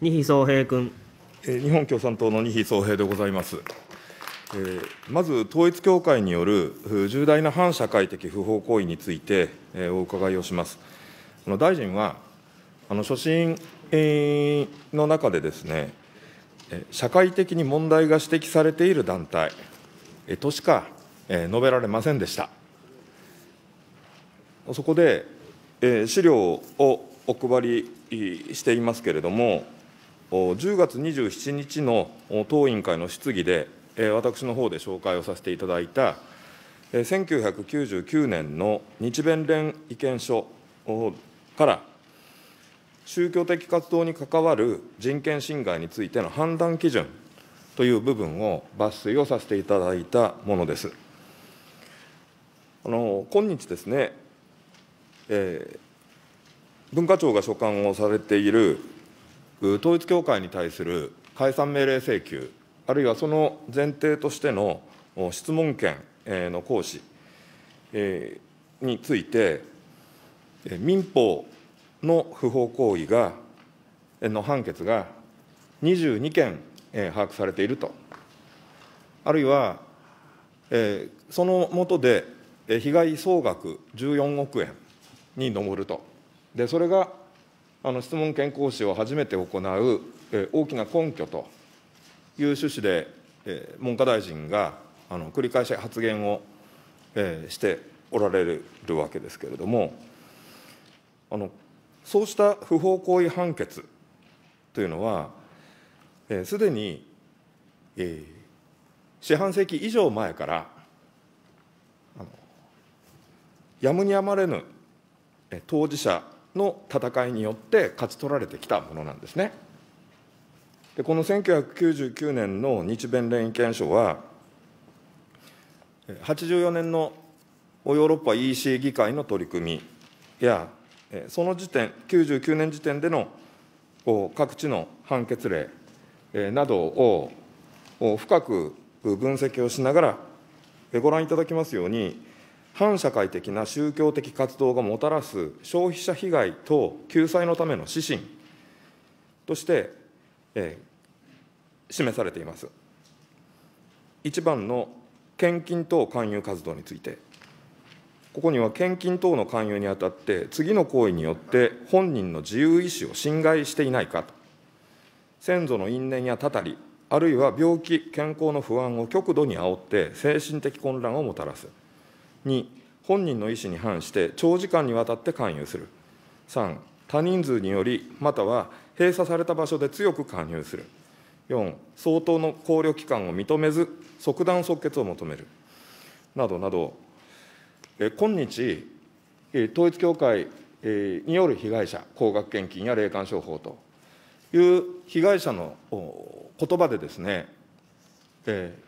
二比総平君。日本共産党の二比総平でございます。えまず統一教会による重大な反社会的不法行為について、えお伺いをします。あの大臣はあの所信、えの中でですね、社会的に問題が指摘されている団体としか述べられませんでした。そこで資料をお配りしていますけれども、10月27日の党委員会の質疑で、私の方で紹介をさせていただいた、1999年の日弁連意見書から、宗教的活動に関わる人権侵害についての判断基準という部分を抜粋をさせていただいたものです。あの今日ですね、えー、文化庁が所管をされている統一教会に対する解散命令請求、あるいはその前提としての質問権の行使について、民法の不法行為が、の判決が22件把握されていると、あるいは、その下で被害総額14億円に上ると、でそれがあの質問権行使を初めて行う、え大きな根拠という趣旨で、え文科大臣があの繰り返し発言を、えしておられるわけですけれども、あのそうした不法行為判決というのは、す、えー、で、に、えー、四半世紀以上前から、やむにやまれぬ当事者の戦いによって勝ち取られてきたものなんですね。でこの1999年の日弁連意見書は、84年のヨーロッパ EC 議会の取り組みや、その時点、99年時点での各地の判決例などを深く分析をしながら、ご覧いただきますように、反社会的な宗教的活動がもたらす消費者被害等救済のための指針として、えー、示されています。1番の献金等勧誘活動について、ここには献金等の勧誘にあたって、次の行為によって本人の自由意思を侵害していないかと、先祖の因縁やたたり、あるいは病気、健康の不安を極度に煽って、精神的混乱をもたらす。2、本人の意思に反して長時間にわたって勧誘する。3、多人数により、または閉鎖された場所で強く勧誘する。4、相当の考慮期間を認めず、即断即決を求める。などなど、え今日、統一教会による被害者、高額献金や霊感商法という被害者の言葉でですね、えー、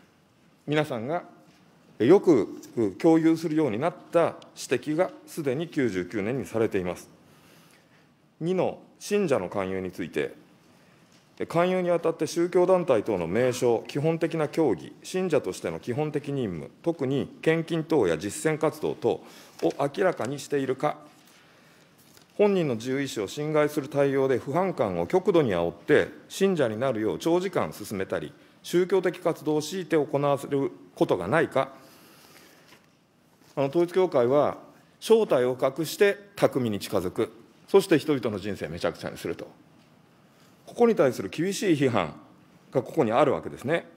皆さんがよく共有するようになった指摘がすでに99年にされています。2の信者の勧誘について、勧誘にあたって宗教団体等の名称、基本的な教義、信者としての基本的任務、特に献金等や実践活動等を明らかにしているか、本人の自由意思を侵害する対応で不反感を極度に煽って、信者になるよう長時間進めたり、宗教的活動を強いて行わせることがないか、あの統一教会は正体を隠して巧みに近づく、そして人々の人生をめちゃくちゃにすると、ここに対する厳しい批判がここにあるわけですね。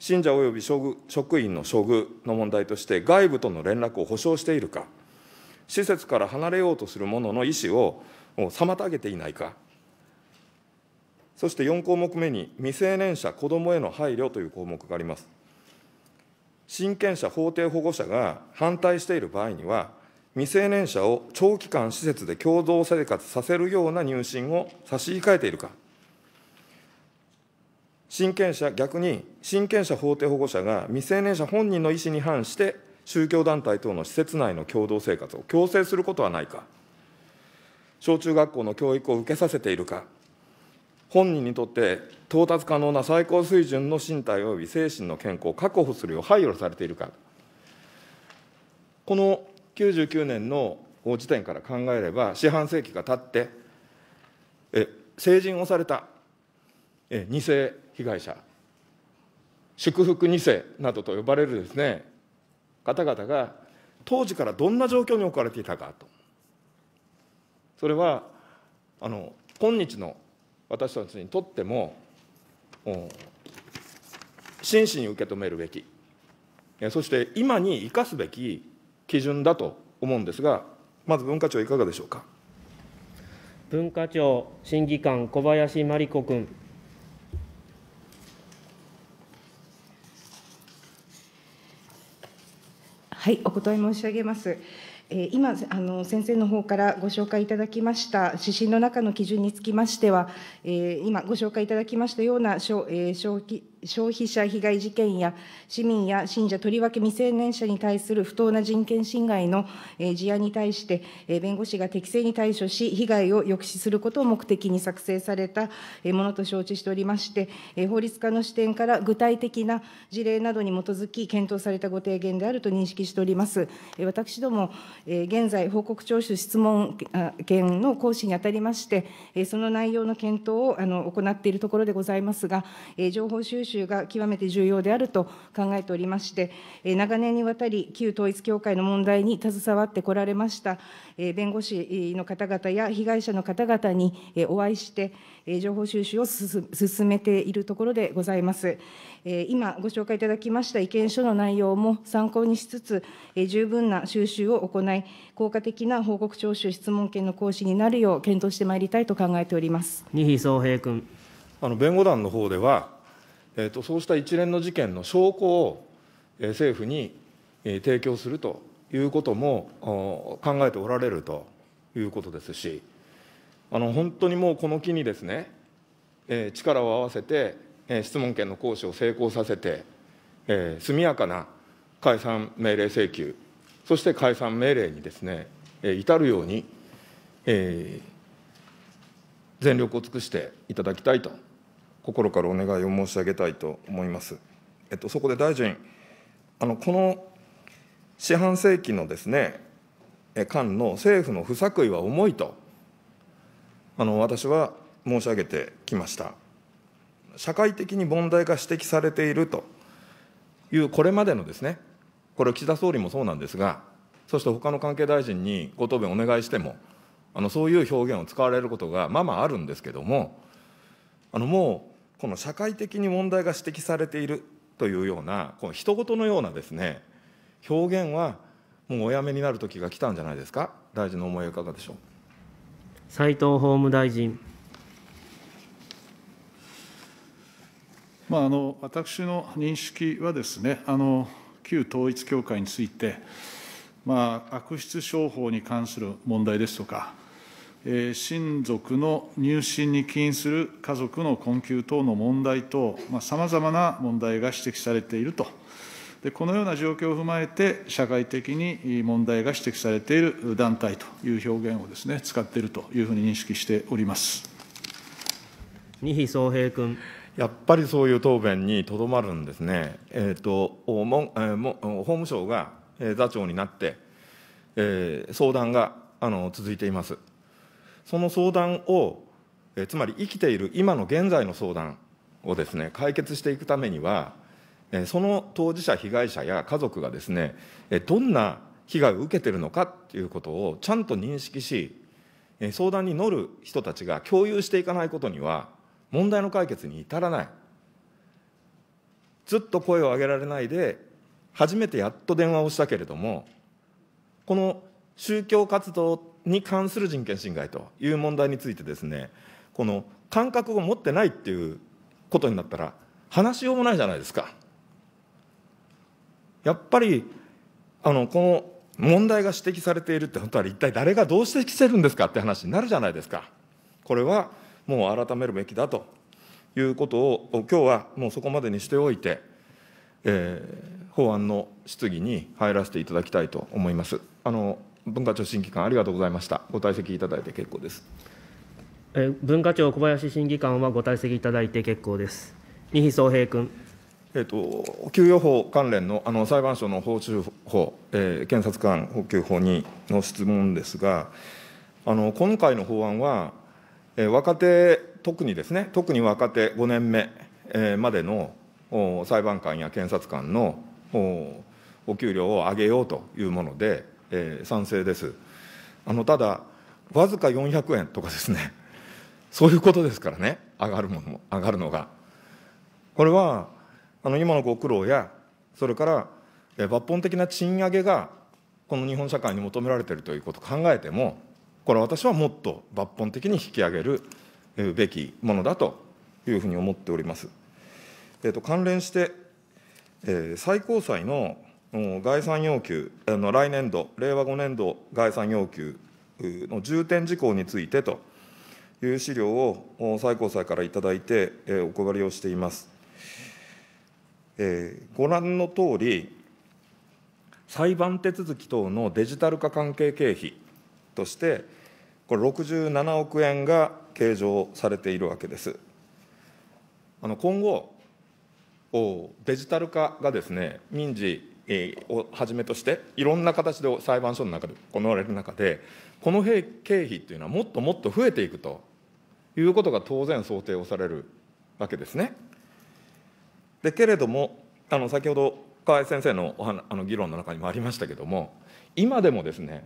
信者及び職員の処遇の問題として、外部との連絡を保障しているか、施設から離れようとする者の意思を妨げていないか、そして4項目目に、未成年者、子どもへの配慮という項目があります。親権者、法定保護者が反対している場合には、未成年者を長期間施設で共同生活させるような入信を差し控えているか、親権者、逆に親権者、法定保護者が未成年者本人の意思に反して、宗教団体等の施設内の共同生活を強制することはないか、小中学校の教育を受けさせているか、本人にとって到達可能な最高水準の身体及び精神の健康を確保するよう配慮されているか、この99年の時点から考えれば、四半世紀が経って、え成人をされたえ2世被害者、祝福2世などと呼ばれるですね方々が、当時からどんな状況に置かれていたかと。それはあの今日の私たちにとっても真摯に受け止めるべきそして今に生かすべき基準だと思うんですがまず文化庁いかがでしょうか文化庁審議官小林真理子君はいお答え申し上げます今あの、先生の方からご紹介いただきました指針の中の基準につきましては、今、ご紹介いただきましたような小,、えー、規消費者被害事件や市民や信者、とりわけ未成年者に対する不当な人権侵害の事案に対して、弁護士が適正に対処し、被害を抑止することを目的に作成されたものと承知しておりまして、法律家の視点から具体的な事例などに基づき、検討されたご提言であると認識しております。私ども、現在、報告徴収質問権の行使にあたりまして、その内容の検討を行っているところでございますが、情報収集集が極めて重要であると考えておりまして、長年にわたり、旧統一教会の問題に携わってこられました弁護士の方々や被害者の方々にお会いして、情報収集を進めているところでございます。今、ご紹介いただきました意見書の内容も参考にしつつ、十分な収集を行い、効果的な報告徴収、質問権の行使になるよう検討してまいりたいと考えております。二比総平君あの弁護団の方ではえーと、そうした一連の事件の証拠を、えー、政府に、えー、提供するということも考えておられるということですし、あの本当にもうこの機にですね、えー、力を合わせて、えー、質問権の行使を成功させて、えー、速やかな解散命令請求、そして解散命令にですね、えー、至るように、えー、全力を尽くしていただきたいと心からお願いを申し上げたいと思います。えっと、そこで大臣、あのこの四半世紀のですね、間の政府の不作為は重いと、あの私は申し上げてきました。社会的に問題が指摘されているというこれまでのですね、これ、岸田総理もそうなんですが、そして他の関係大臣にご答弁お願いしても、あのそういう表現を使われることがまあまああるんですけども、あのもこの社会的に問題が指摘されているというような、この人事のようなですね、表現は、もうおやめになる時が来たんじゃないですか、大臣の思いはいかがでしょう。斉藤法務大臣。まあ、あの私の認識はですね、あの旧統一教会について、まあ、悪質商法に関する問題ですとか、親族の入信に起因する家族の困窮等の問題等、さまざ、まな問題が指摘されているとで、このような状況を踏まえて、社会的に問題が指摘されている団体という表現をです、ね、使っているというふうに認識しております二比宗平君。やっぱりそういう答弁にとどまるんですね、えーともえー、も法務省が座長になって、えー、相談があの続いています。その相談を、えつまり生きている今の現在の相談をですね、解決していくためには、えその当事者、被害者や家族がですね、えどんな被害を受けているのかということをちゃんと認識し、え相談に乗る人たちが共有していかないことには、問題の解決に至らない。ずっと声を上げられないで、初めてやっと電話をしたけれども、この宗教活動に関する人権侵害という問題についてですねこの感覚を持ってないっていうことになったら話しようもないじゃないですか。やっぱりあのこの問題が指摘されているって本当は一体誰がどう指摘してるんですかって話になるじゃないですか。これはもう改めるべきだということを今日はもうそこまでにしておいて、えー、法案の質疑に入らせていただきたいと思います。あの文化庁審議官、ありがとうございました。ご退席いただいて結構です。え文化庁小林審議官はご退席いただいて結構です。二比総平君。えっと、と給与法関連のあの裁判所の報酬法、えー、検察官補給法にの質問ですが、あの今回の法案は、えー、若手、特にですね、特に若手5年目、えー、までのお裁判官や検察官のおお給料を上げようというもので、えー、賛成です。あのただ、わずか400円とかですね、そういうことですからね、上がるものも、上がるのが。これは、あの今のご苦労や、それから抜本的な賃上げが、この日本社会に求められているということを考えても、これは私はもっと抜本的に引き上げるべきものだというふうに思っております。えーと、と関連して、えー、最高裁の概算要求、あの来年度、令和5年度概算要求の重点事項についてという資料を最高裁からいただいて、お配りをしています。えー、ご覧のとおり、裁判手続き等のデジタル化関係経費として、これ、67億円が計上されているわけです。あの今後デジタル化がですね民事をはじめとしていろんな形で裁判所の中で行われる中でこの経費というのはもっともっと増えていくということが当然想定をされるわけですね。でけれどもあの先ほど河合先生のおはあの議論の中にもありましたけれども今でもですね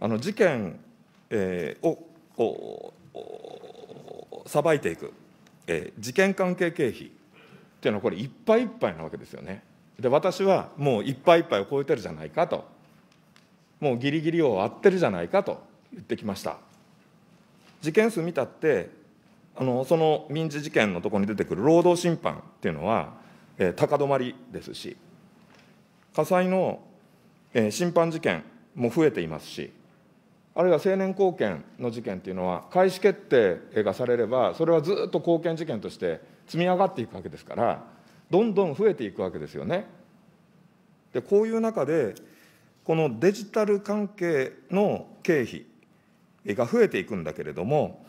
あの事件、えー、をさばいていく、え事件関係経費っていうのはこれいっぱいいっぱいなわけですよね。で私はもういっぱいいっぱいを超えてるじゃないかともうギリギリを割ってるじゃないかと言ってきました事件数見たってあのその民事事件のところに出てくる労働審判っていうのは、えー、高止まりですし火災の、えー、審判事件も増えていますしあるいは成年後見の事件っていうのは開始決定がされればそれはずっと後見事件として積み上がっていくわけですからどんどん増えていくわけですよね。でこういう中でこのデジタル関係の経費が増えていくんだけれども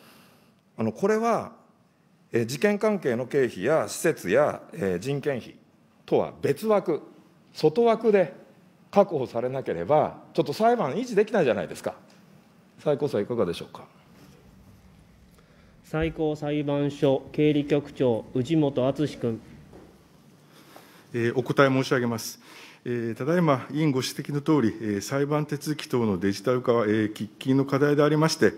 あのこれは事件関係の経費や施設や人件費とは別枠外枠で確保されなければちょっと裁判維持できないじゃないですか最高裁いかがでしょうか最高裁判所経理局長氏本敦君お答え申し上げます。ただいま、委員ご指摘のとおり、裁判手続き等のデジタル化は喫緊の課題でありまして、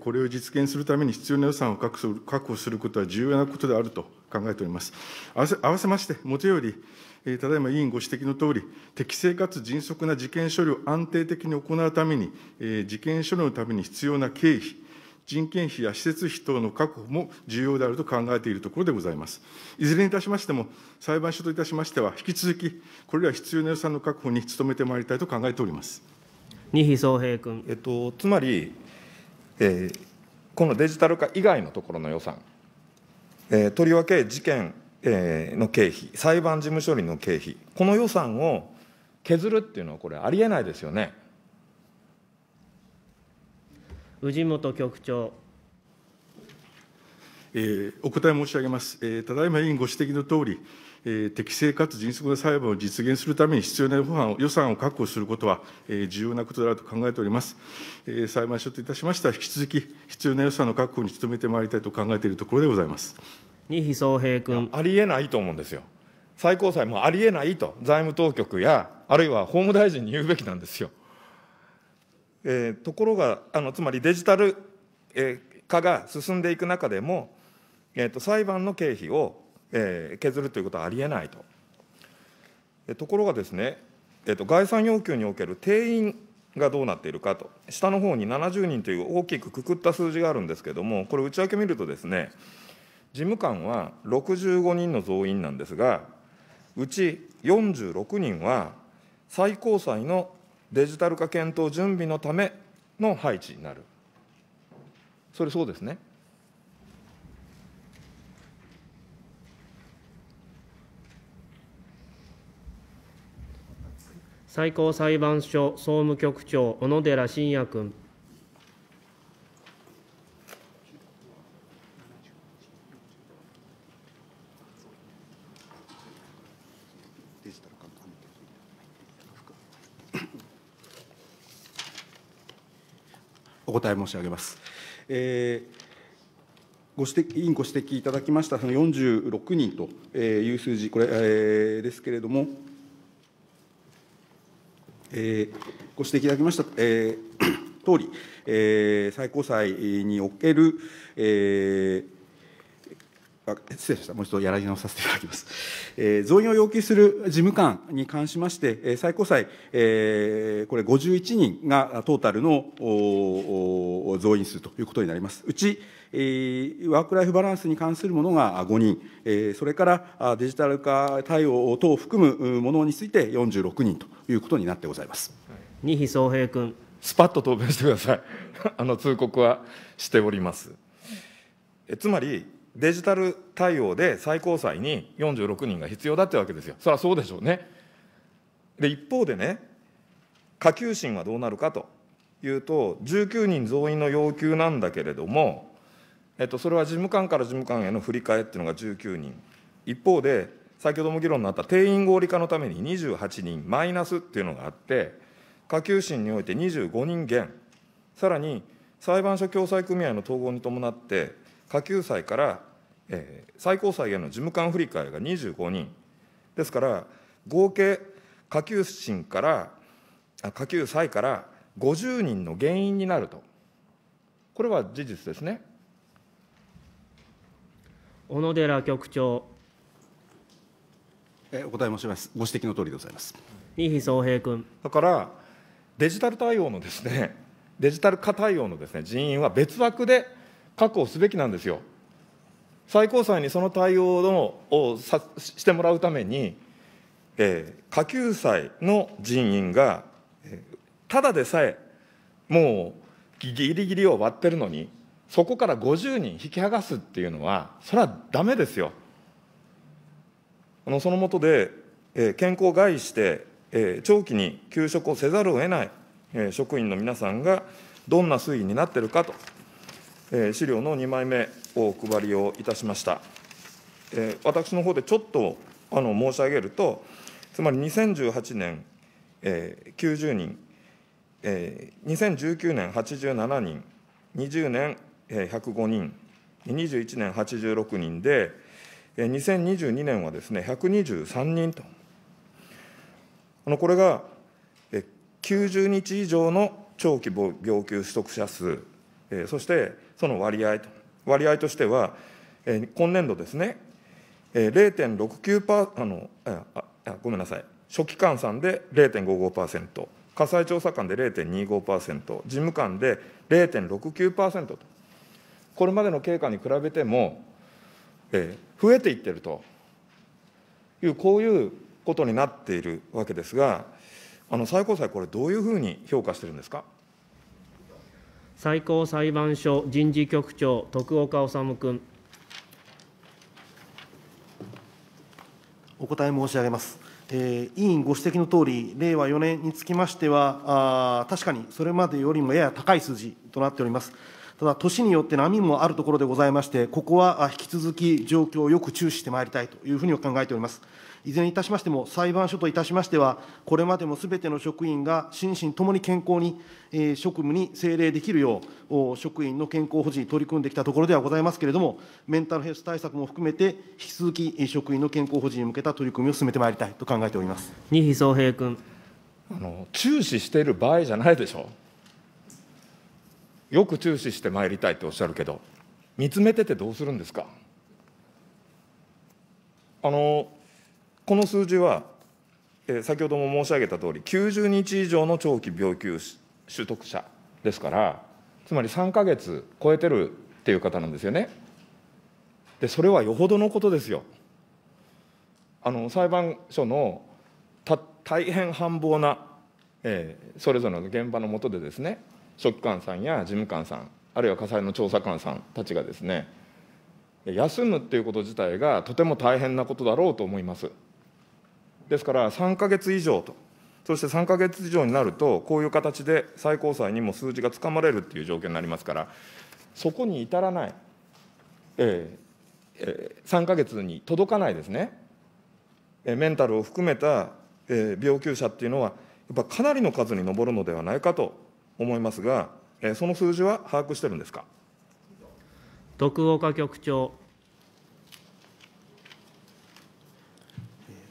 これを実現するために必要な予算を確保することは重要なことであると考えております。合わせまして、もとより、ただいま委員ご指摘のとおり、適正かつ迅速な事件処理を安定的に行うために、事件処理のために必要な経費、人件費や施設費等の確保も重要であると考えているところでございます。いずれにいたしましても、裁判所といたしましては、引き続き、これら必要な予算の確保に努めてまいりたいと考えております。二比総平君。えっと、つまり、えー、このデジタル化以外のところの予算、えー、とりわけ事件、えー、の経費、裁判事務処理の経費、この予算を削るっていうのは、これ、ありえないですよね。氏本局長。えー、お答え申し上げます、えー、ただいま委員ご指摘のとおり、えー、適正かつ迅速な裁判を実現するために必要な予算を確保することは、えー、重要なことであると考えております、えー、裁判所といたしましては、引き続き必要な予算の確保に努めてまいりたいと考えているところでございます二比総平君。ありえないと思うんですよ、最高裁もありえないと、財務当局や、あるいは法務大臣に言うべきなんですよ。えー、ところがあのつまりデジタル、えー、化が進んでいく中でも、えーと、裁判の経費を、えー、削るということはありえないと。えー、ところがですね、えーと、概算要求における定員がどうなっているかと下の方に70人という大きくくくった数字があるんですけれどもこれ内訳見るとですね事務官は65人の増員なんですがうち46人は最高裁のデジタル化検討準備のための配置になる。それそうですね。最高裁判所総務局長小野寺信也君。お答え申し上げます。えーご指摘委員ご指摘いただきましたその46人という数字、これ、えー、ですけれども、えー、ご指摘いただきました、えー、通り、えー、最高裁における、えー失礼した、もう一度やらり直させていただきます。えー、増員を要求する事務官に関しまして、最高裁、えー、これ51人がトータルの増員数ということになります。うち、えー、ワークライフバランスに関するものが5人、えー、それからデジタル化対応等を含むものについて46人ということになってございます。二比総平君。スパッと答弁してください。あの通告はしております。えつまりデジタル対応で最高裁に46人が必要だってわけですよ。そりゃそうでしょうね。で、一方でね、下級審はどうなるかというと、19人増員の要求なんだけれども、えっと、それは事務官から事務官への振り替えっていうのが19人、一方で、先ほども議論のあった定員合理化のために28人マイナスっていうのがあって、下級審において25人減、さらに裁判所共済組合の統合に伴って、下級裁から、えー、最高裁への事務官振り替えが25人、ですから、合計下級審からあ、下級裁から50人の原因になると、これは事実ですね。小野寺局長。えお答え申します。ご指摘の通りでございます。二比総平君。だから、デジタル対応のですね、デジタル化対応のですね人員は別枠で確保すべきなんですよ。最高裁にその対応のをさしてもらうために、えー、下級裁の人員が、えただでさえもうぎりぎりを割ってるのにそこから50人引き剥がすっていうのはそれはだめですよ。あのその下で、えー、健康を害して、えー、長期に休職をせざるを得ない、えー、職員の皆さんがどんな推移になってるかと資料の2枚目をお配りをいたしました。私の方でちょっとあの申し上げると、つまり2018年、えー、90人、えー、2019年87人、20年、えー、105人、21年86人で、えー、2022年はですね123人と。あのこれが、えー、90日以上の長期病休取得者数えそしてその割合と、割合としては、え今年度ですね、え0.69%あのああ、ごめんなさい、書記官さんで0.55%、火災調査官で0.25%、事務官で0.69%と、これまでの経過に比べても、えー、増えていってるという、こういうことになっているわけですが、あの最高裁、これ、どういうふうに評価してるんですか。最高裁判所人事局長、徳岡修君。お答え申し上げます。えー、委員ご指摘のとおり、令和4年につきましては、あ確かにそれまでよりもやや高い数字となっております。ただ、年によって波もあるところでございまして、ここは引き続き状況をよく注視してまいりたいというふうに考えております。いずれにいたしましても、裁判所といたしましては、これまでもすべての職員が心身ともに健康に、えー、職務に政令できるよう、職員の健康保持に取り組んできたところではございますけれども、メンタルヘルス対策も含めて、引き続き職員の健康保持に向けた取り組みを進めてまいりたいと考えております二比総平君あの。注視している場合じゃないでしょう。よく注視してまいりたいとおっしゃるけど、見つめててどうするんですか。あのこの数字は、え先ほども申し上げたとおり、90日以上の長期病休取得者ですから、つまり3か月超えてるっていう方なんですよね。で、それはよほどのことですよ。あの裁判所のた大変繁忙な、えー、それぞれの現場の下でですね、職官さんや事務官さん、あるいは火災の調査官さんたちがですね、休むっていうこと自体がとても大変なことだろうと思います。ですから、3か月以上と、そして3か月以上になると、こういう形で最高裁にも数字がつかまれるっていう状況になりますから、そこに至らない、えーえー、3か月に届かないですね、えー、メンタルを含めた、えー、病休者っていうのは、やっぱかなりの数に上るのではないかと思いますが、えー、その数字は把握してるんですか。徳岡局長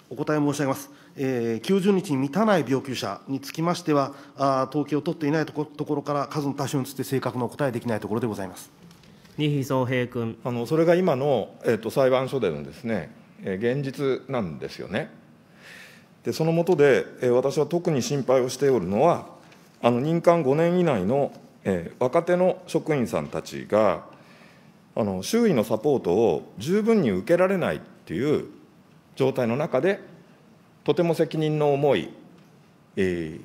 お答え申し上げます。えー、90日に満たない病休者につきましては、あ統計を取っていないところから数の多少について正確なお答えできないところでございます。二比総平君あのそれが今の、えーと、と裁判所でのですね、えー、現実なんですよね。でその下で、えー、私は特に心配をしておるのは、あの任官5年以内の、えー、若手の職員さんたちが、あの周囲のサポートを十分に受けられないっていう状態の中で、とても責任の重い、え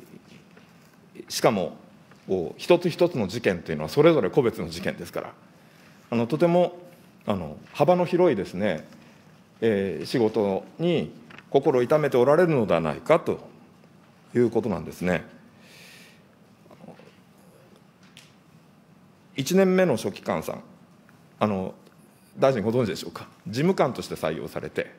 ー、しかも一つ一つの事件というのは、それぞれ個別の事件ですから、あのとてもあの幅の広いですね、えー、仕事に心を痛めておられるのではないかということなんですね。1年目の書記官さんあの大臣ご存知でしょうか事務官として採用されて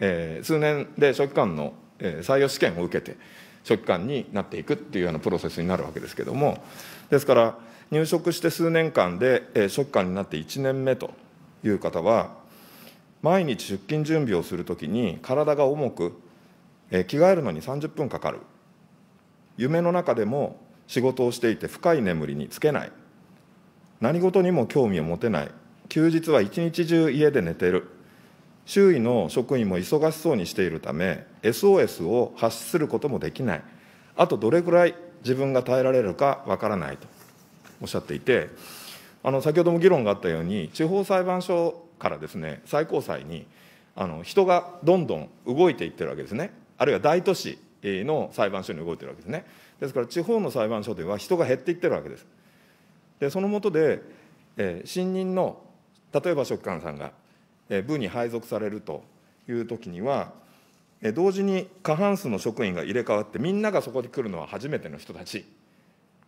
えー、数年で書記官の、えー、採用試験を受けて書記官になっていくっていうようなプロセスになるわけですけどもですから入職して数年間で、えー、書記官になって1年目という方は毎日出勤準備をするときに体が重く、えー、着替えるのに30分かかる夢の中でも仕事をしていて深い眠りにつけない何事にも興味を持てない休日は一日中家で寝てる周囲の職員も忙しそうにしているため、SOS を発することもできない、あとどれぐらい自分が耐えられるかわからないとおっしゃっていて、あの先ほども議論があったように、地方裁判所からですね最高裁にあの人がどんどん動いていってるわけですね、あるいは大都市の裁判所に動いてるわけですね。ですから地方の裁判所では人が減っていってるわけです。でその下で、えー、新任の例えば職官さんが部に配属されるというときには、同時に過半数の職員が入れ替わって、みんながそこに来るのは初めての人たちっ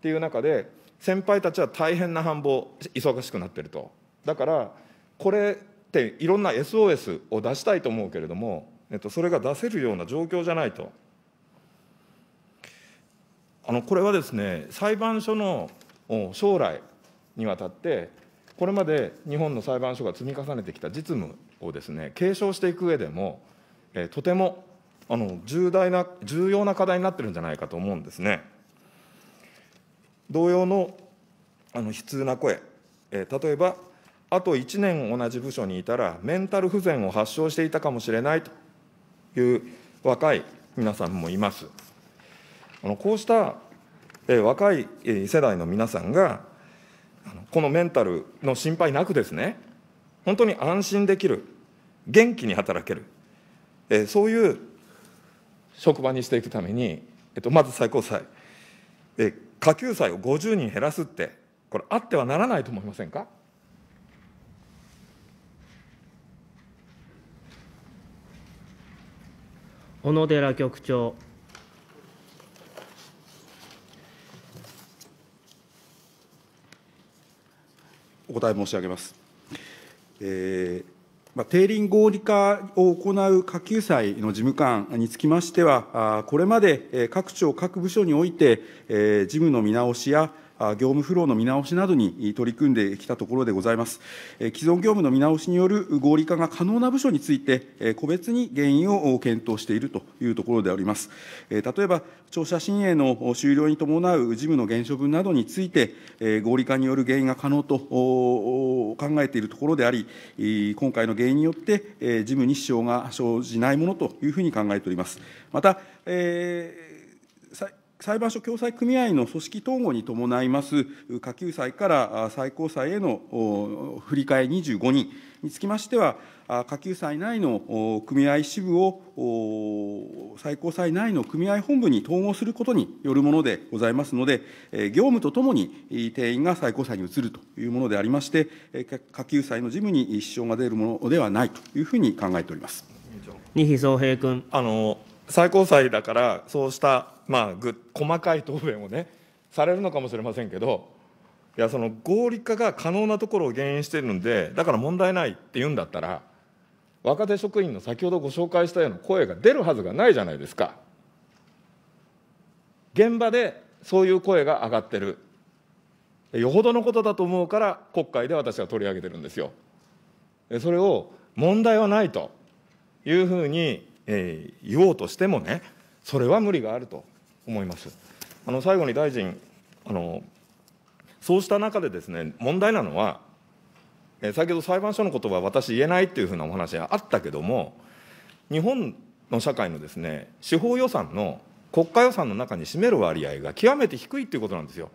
ていう中で、先輩たちは大変な繁忙、忙しくなってると。だからこれっていろんな SOS を出したいと思うけれども、えっと、それが出せるような状況じゃないと。あのこれはですね裁判所の将来にわたってこれまで日本の裁判所が積み重ねてきた実務をですね継承していく上でも、えー、とてもあの重大な、重要な課題になってるんじゃないかと思うんですね。同様のあの悲痛な声、えー、例えば、あと1年同じ部署にいたら、メンタル不全を発症していたかもしれないという若い皆さんもいます。あのこうした、えー、若い世代の皆さんが、このメンタルの心配なくですね、本当に安心できる、元気に働ける、えー、そういう職場にしていくために、えっと、まず最高裁、えー、下級裁を50人減らすって、これ、あってはならないと思いませんか小野寺局長。お答え申し上げます。えーまあ、定輪合理化を行う下級祭の事務官につきましては、これまで各庁、各部署において、事務の見直しや業務フローの見直しなどに取り組んできたところでございます。既存業務の見直しによる合理化が可能な部署について、個別に原因を検討しているというところであります。例えば、庁舎新鋭の終了に伴う事務の減少分などについて、合理化による原因が可能と考えているところであり、今回の原因によって、事務に支障が生じないものというふうに考えております。また、えー裁判所共済組合の組織統合に伴います下級裁から最高裁への振り替え25人につきましては、下級裁内の組合支部を最高裁内の組合本部に統合することによるものでございますので、業務とともに定員が最高裁に移るというものでありまして、下級裁の事務に支障が出るものではないというふうに考えております。二比総平君あの最高裁だから、そうしたまあぐ細かい答弁をねされるのかもしれませんけどいやその合理化が可能なところを原因してるんでだから問題ないって言うんだったら若手職員の先ほどご紹介したような声が出るはずがないじゃないですか。現場でそういう声が上がってるよほどのことだと思うから国会で私は取り上げてるんですよ。それを問題はないというふうに、え言おうとしてもねそれは無理があると思います。あの最後に大臣あの、そうした中でです、ね、問題なのは、え先ほど裁判所のことは私、言えないというふうなお話があったけども、日本の社会のです、ね、司法予算の国家予算の中に占める割合が極めて低いということなんですよ。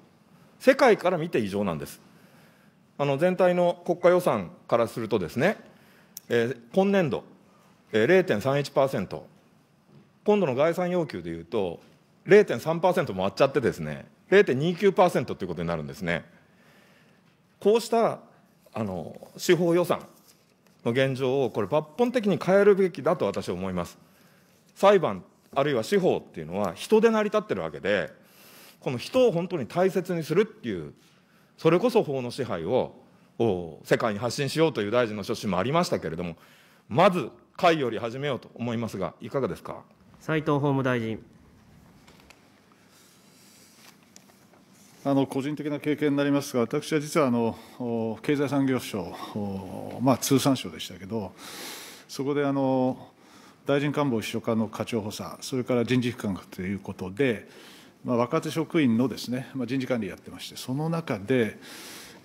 世界から見て異常なんです。あの全体の国家予算からするとですね、えー、今年度、えー、0.31%、今度の概算要求でいうと、0.3%回っちゃってですね、0.29%ということになるんですね。こうしたあの司法予算の現状をこれ抜本的に変えるべきだと私は思います。裁判あるいは司法っていうのは人で成り立ってるわけで、この人を本当に大切にするっていう、それこそ法の支配を世界に発信しようという大臣の趣信もありましたけれども、まず会より始めようと思いますが、いかがですか斉藤法務大臣。あの個人的な経験になりますが、私は実はあの経済産業省、まあ、通産省でしたけど、そこであの大臣官房秘書課の課長補佐、それから人事機関ということで、まあ、若手職員のですね、まあ、人事管理やってまして、その中で、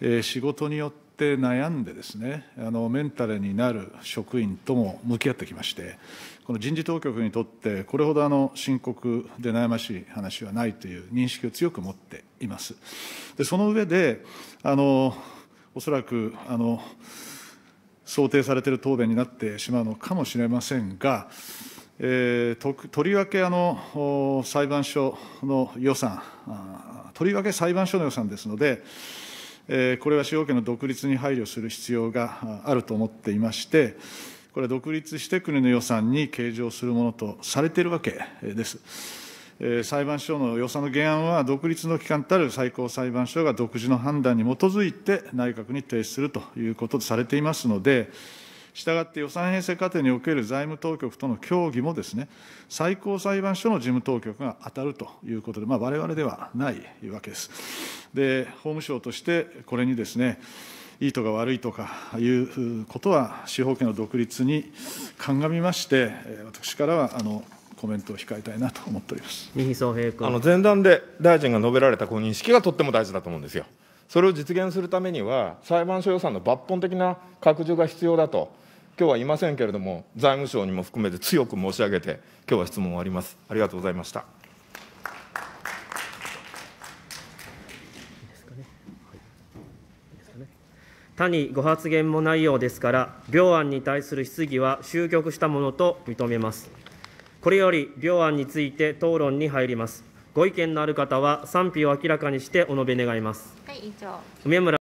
えー、仕事によっって悩んでですねあのメンタルになる職員とも向き合ってきましてこの人事当局にとってこれほどあの深刻で悩ましい話はないという認識を強く持っていますでその上であのおそらくあの想定されている答弁になってしまうのかもしれませんが、えー、ととりわけあの裁判所の予算とりわけ裁判所の予算ですのでこれは主要権の独立に配慮する必要があると思っていまして、これは独立して国の予算に計上するものとされているわけです。裁判所の予算の原案は、独立の機関たる最高裁判所が独自の判断に基づいて内閣に提出するということとされていますので、したがって予算編成過程における財務当局との協議もですね、最高裁判所の事務当局が当たるということで、われわれではないわけです。で、法務省としてこれにですね、いいとか悪いとかいうことは、司法権の独立に鑑みまして、私からはあのコメントを控えたいなと思っておりますあの前段で大臣が述べられたこの認識がとっても大事だと思うんですよ。それを実現するためには、裁判所予算の抜本的な拡充が必要だと。今日はいませんけれども財務省にも含めて強く申し上げて今日は質問を終わりますありがとうございました他にご発言もないようですから両案に対する質疑は終局したものと認めますこれより両案について討論に入りますご意見のある方は賛否を明らかにしてお述べ願います、はい、委員長。梅村